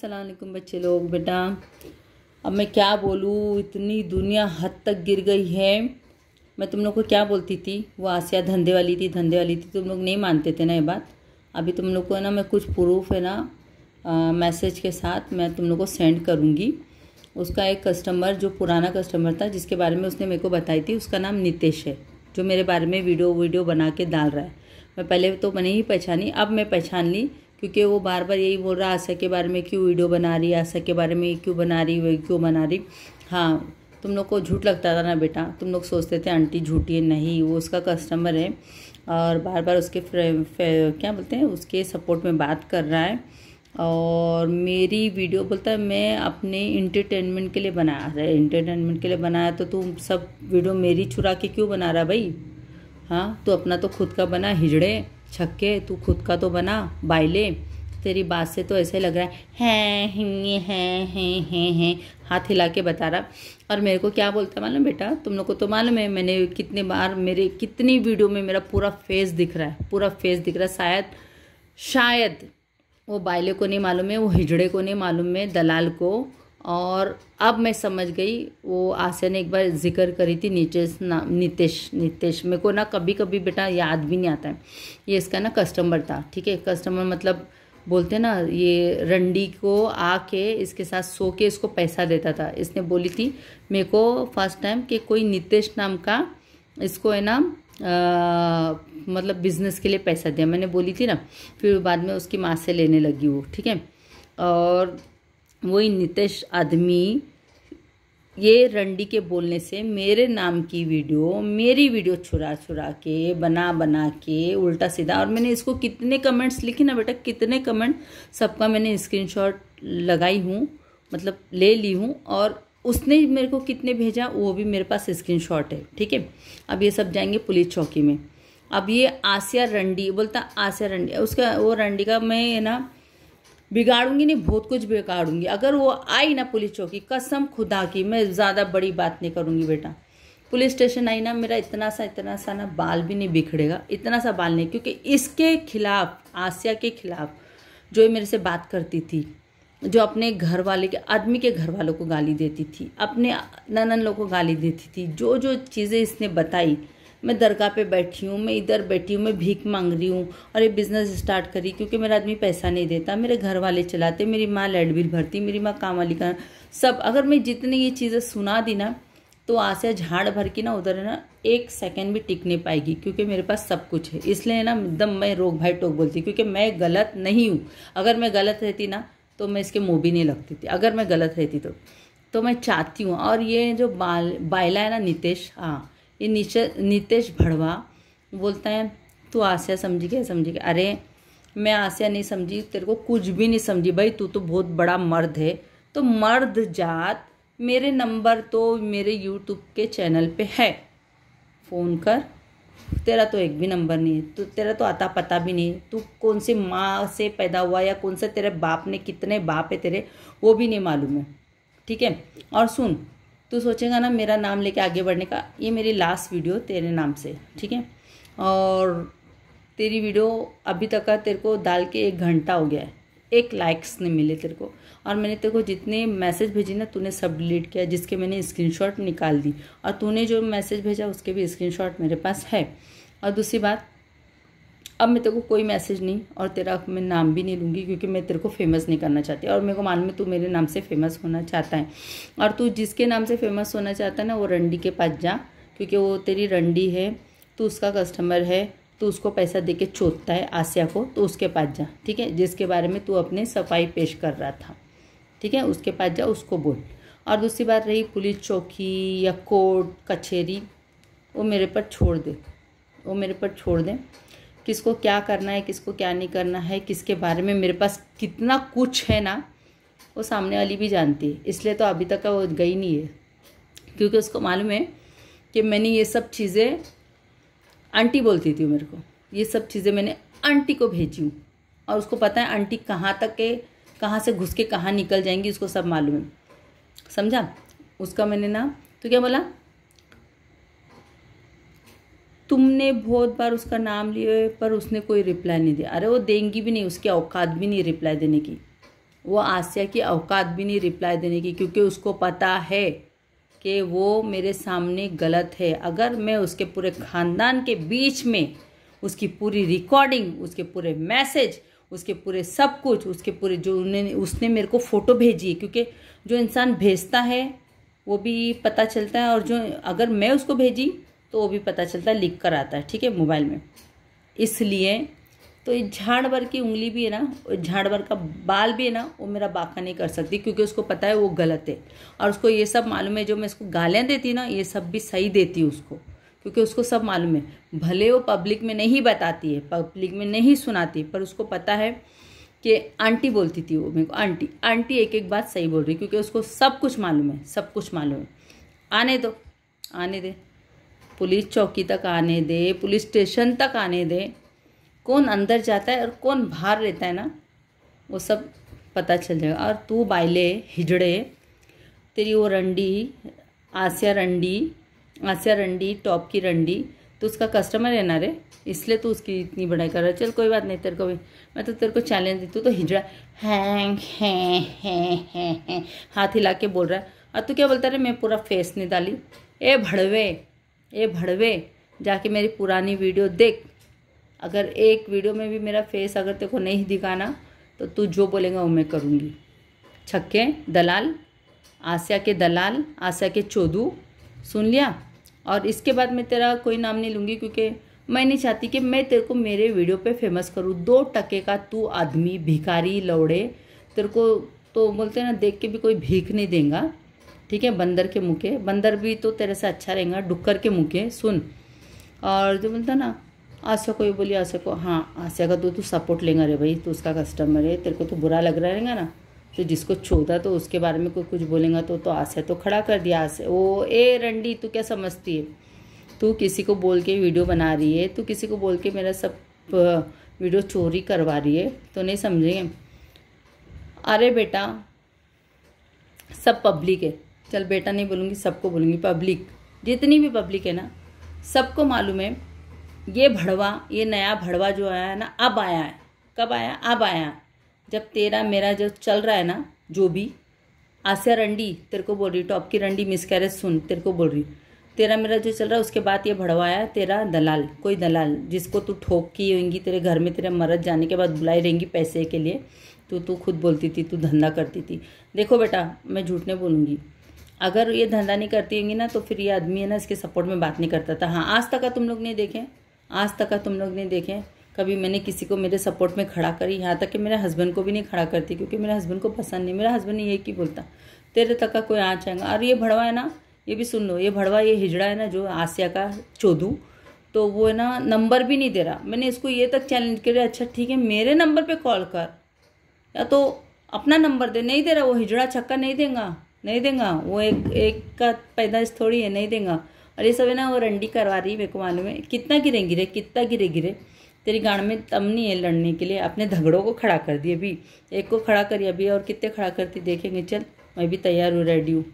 सलामकुम बच्चे लोग बेटा अब मैं क्या बोलूँ इतनी दुनिया हद तक गिर गई है मैं तुम लोग को क्या बोलती थी वो आसिया धंधे वाली थी धंधे वाली थी तुम लोग नहीं मानते थे ना ये बात अभी तुम लोग को ना मैं कुछ प्रूफ है ना मैसेज के साथ मैं तुम लोग को सेंड करूँगी उसका एक कस्टमर जो पुराना कस्टमर था जिसके बारे में उसने मेरे को बताई थी उसका नाम नितेश है जो मेरे बारे में वीडियो वीडियो बना के डाल रहा है मैं पहले तो मैंने ही पहचानी अब मैं पहचान ली क्योंकि वो बार बार यही बोल रहा आशा के बारे में क्यों वीडियो बना रही आशा के बारे में क्यों बना रही वही क्यों बना रही हाँ तुम लोग को झूठ लगता था ना बेटा तुम लोग सोचते थे आंटी झूठी है नहीं वो उसका कस्टमर है और बार बार उसके फ्रे, फ्रे, क्या बोलते हैं उसके सपोर्ट में बात कर रहा है और मेरी वीडियो बोलता है मैं अपने इंटरटेनमेंट के लिए बनाया रहा इंटरटेनमेंट के लिए बनाया तो तू सब वीडियो मेरी चुरा के क्यों बना रहा भाई हाँ तो अपना तो खुद का बना हिजड़े छक्के तू खुद का तो बना बाइले तेरी बात से तो ऐसे लग रहा है हैं हैं हैं हैं हैं है, हाथ हिला के बता रहा और मेरे को क्या बोलता है मालूम बेटा तुम लोग को तो मालूम है मैंने कितने बार मेरे कितनी वीडियो में मेरा पूरा फेस दिख रहा है पूरा फेस दिख रहा है शायद शायद वो बाइले को नहीं मालूम है वो हिजड़े को नहीं मालूम है दलाल को और अब मैं समझ गई वो आसिया ने एक बार जिक्र करी थी नीचेस ना नितेश नितेश मेरे को ना कभी कभी बेटा याद भी नहीं आता है ये इसका ना कस्टमर था ठीक है कस्टमर मतलब बोलते ना ये रंडी को आके इसके साथ सो के इसको पैसा देता था इसने बोली थी मेरे को फर्स्ट टाइम कि कोई नितेश नाम का इसको है ना आ, मतलब बिजनेस के लिए पैसा दिया मैंने बोली थी ना फिर बाद में उसकी माँ से लेने लगी वो ठीक है और वही नितेश आदमी ये रंडी के बोलने से मेरे नाम की वीडियो मेरी वीडियो छुरा छुरा के बना बना के उल्टा सीधा और मैंने इसको कितने कमेंट्स लिखे ना बेटा कितने कमेंट सबका मैंने स्क्रीनशॉट लगाई हूँ मतलब ले ली हूँ और उसने मेरे को कितने भेजा वो भी मेरे पास स्क्रीनशॉट है ठीक है अब ये सब जाएंगे पुलिस चौकी में अब ये आसिया रंडी बोलता आसिया रंडी उसका वो रंडी का मैं ना बिगाड़ूंगी नहीं बहुत कुछ बिगाड़ूंगी अगर वो आई ना पुलिस चौकी कसम खुदा की मैं ज़्यादा बड़ी बात नहीं करूँगी बेटा पुलिस स्टेशन आई ना मेरा इतना सा इतना सा ना बाल भी नहीं बिखरेगा इतना सा बाल नहीं क्योंकि इसके खिलाफ आसिया के खिलाफ जो मेरे से बात करती थी जो अपने घर वाले के आदमी के घर वालों को गाली देती थी अपने ननन लोगों को गाली देती थी जो जो चीज़ें इसने बताई मैं दरगाह पे बैठी हूँ मैं इधर बैठी हूँ मैं भीख मांग रही हूँ और ये बिज़नेस स्टार्ट करी क्योंकि मेरा आदमी पैसा नहीं देता मेरे घर वाले चलाते मेरी माँ लाइट बिल भरती मेरी माँ काम वाली का सब अगर मैं जितनी ये चीज़ें सुना दी ना तो आशा झाड़ भर की ना उधर ना एक सेकेंड भी टिक नहीं पाएगी क्योंकि मेरे पास सब कुछ है इसलिए ना एकदम मैं रोक भाई टोक बोलती क्योंकि मैं गलत नहीं हूँ अगर मैं गलत रहती ना तो मैं इसके मुँह भी नहीं लगती थी अगर मैं गलत रहती तो तो मैं चाहती हूँ और ये जो बाल बायला है ना नितेश हाँ ये नितेश भड़वा बोलता है तू आसिया समझी क्या समझी क्या अरे मैं आसिया नहीं समझी तेरे को कुछ भी नहीं समझी भाई तू तो बहुत बड़ा मर्द है तो मर्द जात मेरे नंबर तो मेरे यूट्यूब के चैनल पे है फ़ोन कर तेरा तो एक भी नंबर नहीं है तो तेरा तो आता पता भी नहीं तू कौन सी माँ से पैदा हुआ या कौन से तेरे बाप ने कितने बाप है तेरे वो भी नहीं मालूम है ठीक है और सुन तो सोचेगा ना मेरा नाम लेके आगे बढ़ने का ये मेरी लास्ट वीडियो तेरे नाम से ठीक है और तेरी वीडियो अभी तक का तेरे को डाल के एक घंटा हो गया है एक लाइक्स नहीं मिले तेरे को और मैंने तेरे को जितने मैसेज भेजे ना तूने सब डिलीट किया जिसके मैंने स्क्रीनशॉट निकाल दी और तूने जो मैसेज भेजा उसके भी स्क्रीनशॉट मेरे पास है और दूसरी बात अब मैं तेरे को कोई मैसेज नहीं और तेरा मैं नाम भी नहीं लूँगी क्योंकि मैं तेरे को फेमस नहीं करना चाहती और मेरे को मालूम है तू मेरे नाम से फेमस होना चाहता है और तू जिसके नाम से फेमस होना चाहता है ना वो रंडी के पास जा क्योंकि वो तेरी रंडी है तो उसका कस्टमर है तो उसको पैसा दे के चोतता है आसिया को तो उसके पास जा ठीक है जिसके बारे में तू अपने सफाई पेश कर रहा था ठीक है उसके पास जा उसको बोल और दूसरी बात रही पुलिस चौकी या कोर्ट कचहरी वो मेरे पर छोड़ दे वो मेरे पर छोड़ दें किसको क्या करना है किसको क्या नहीं करना है किसके बारे में मेरे पास कितना कुछ है ना वो सामने वाली भी जानती है इसलिए तो अभी तक वो गई नहीं है क्योंकि उसको मालूम है कि मैंने ये सब चीज़ें आंटी बोलती थी मेरे को ये सब चीज़ें मैंने आंटी को भेजी हूँ और उसको पता है आंटी कहाँ तक के कहाँ से घुस के कहाँ निकल जाएंगी उसको सब मालूम है समझा उसका मैंने ना तो क्या बोला तुमने बहुत बार उसका नाम लिए पर उसने कोई रिप्लाई नहीं दिया अरे वो देंगी भी नहीं उसकी औकात भी नहीं रिप्लाई देने की वो आसिया की औकात भी नहीं रिप्लाई देने की क्योंकि उसको पता है कि वो मेरे सामने गलत है अगर मैं उसके पूरे ख़ानदान के बीच में उसकी पूरी रिकॉर्डिंग उसके पूरे मैसेज उसके पूरे सब कुछ उसके पूरे जो उन्होंने उसने मेरे को फ़ोटो भेजी है क्योंकि जो इंसान भेजता है वो भी पता चलता है और जो अगर मैं उसको भेजी तो वो भी पता चलता है लिख कर आता है ठीक है मोबाइल में इसलिए तो ये झाड़ भर की उंगली भी है ना झाड़ भर का बाल भी है ना वो मेरा बाका नहीं कर सकती क्योंकि उसको पता है वो गलत है और उसको ये सब मालूम है जो मैं इसको गालियाँ देती ना ये सब भी सही देती हूँ उसको क्योंकि उसको सब मालूम है भले वो पब्लिक में नहीं बताती है पब्लिक में नहीं सुनाती पर उसको पता है कि आंटी बोलती थी वो मेरे को आंटी आंटी एक एक बात सही बोल रही क्योंकि उसको सब कुछ मालूम है सब कुछ मालूम है आने दो आने दे पुलिस चौकी तक आने दे पुलिस स्टेशन तक आने दे कौन अंदर जाता है और कौन बाहर रहता है ना वो सब पता चल जाएगा और तू बाइले हिजड़े तेरी वो रंडी आसिया रंडी आसिया रंडी टॉप की रंडी तो उसका कस्टमर है ना रे इसलिए तो उसकी इतनी बड़ाई कर रहा है चल कोई बात नहीं तेरे को भी मैं तो तेरे को चैलेंज देती तू तो हिजड़ा हैंग हैं हैं हैं हाथ हिला के बोल रहा है और तू क्या बोलता रे मैं पूरा फेस नहीं डाली ए भड़वे ए भड़वे जाके मेरी पुरानी वीडियो देख अगर एक वीडियो में भी मेरा फेस अगर तेरे को नहीं दिखाना तो तू जो बोलेगा वो मैं करूँगी छक्के दलाल आसिया के दलाल आसिया के चोदू सुन लिया और इसके बाद मैं तेरा कोई नाम नहीं लूँगी क्योंकि मैं नहीं चाहती कि मैं तेरे को मेरे वीडियो पे फेमस करूँ दो टके का तू आदमी भिखारी लौड़े तेरे को तो बोलते हैं ना देख के भी कोई भीख नहीं देगा ठीक है बंदर के मुँह के बंदर भी तो तेरे से अच्छा रहेगा डुक्कर के मुँह के सुन और जो बोलता ना आशा को ये बोली आशा को हाँ आशा का तो तू सपोर्ट लेगा रे भाई तू उसका कस्टमर है तेरे को तो बुरा लग रहा रहेगा ना तो जिसको छोड़ा तो उसके बारे में कोई कुछ बोलेगा तो तो आशा तो खड़ा कर दिया आशा वो ए रंडी तू क्या समझती है तू किसी को बोल के वीडियो बना रही है तू किसी को बोल के मेरा सब वीडियो चोरी करवा रही है तो नहीं समझेंगे अरे बेटा सब पब्लिक है चल बेटा नहीं बोलूँगी सबको बोलूँगी पब्लिक जितनी भी पब्लिक है ना सबको मालूम है ये भड़वा ये नया भड़वा जो आया है ना अब आया है कब आया अब आया जब तेरा मेरा जो चल रहा है ना जो भी आसिया रंडी तेरे को बोल रही टॉप की रंडी मिस कैरेज सुन तेरे को बोल रही तेरा मेरा जो चल रहा है उसके बाद ये भड़वा है तेरा दलाल कोई दलाल जिसको तू ठोक की होंगी तेरे घर में तेरे मरद जाने के बाद बुलाई रहेंगी पैसे के लिए तो तू खुद बोलती थी तू धंधा करती थी देखो बेटा मैं झूठ नहीं बोलूँगी अगर ये धंधा नहीं करती होंगी ना तो फिर ये आदमी है ना इसके सपोर्ट में बात नहीं करता था हाँ आज तक का तुम लोग नहीं देखें आज तक का तुम लोग नहीं देखें कभी मैंने किसी को मेरे सपोर्ट में खड़ा करी यहाँ तक कि मेरे हस्बैंड को भी नहीं खड़ा करती क्योंकि मेरे हस्बैंड को पसंद नहीं मेरा हस्बैंड ये की बोलता तेरे तक का कोई आँच आएगा और ये भड़वा है ना ये भी सुन लो ये भड़वा ये हिजड़ा है ना जो आसिया का चौधू तो वो है ना नंबर भी नहीं दे रहा मैंने इसको ये तक चैलेंज कर अच्छा ठीक है मेरे नंबर पर कॉल कर या तो अपना नंबर दे नहीं दे रहा वो हिजड़ा छक्का नहीं देगा नहीं देगा वो एक एक का पैदाइश थोड़ी है नहीं देगा और ये सब है ना वो रंडी करवा रही है मेरे को मालूम है कितना गिरे गिरे कितना गिरे गिरे तेरी गांड में तम नहीं है लड़ने के लिए अपने झगड़ों को खड़ा कर दिए अभी एक को खड़ा करिए अभी और कितने खड़ा करती देखेंगे चल मैं भी तैयार हूँ रेडी हूँ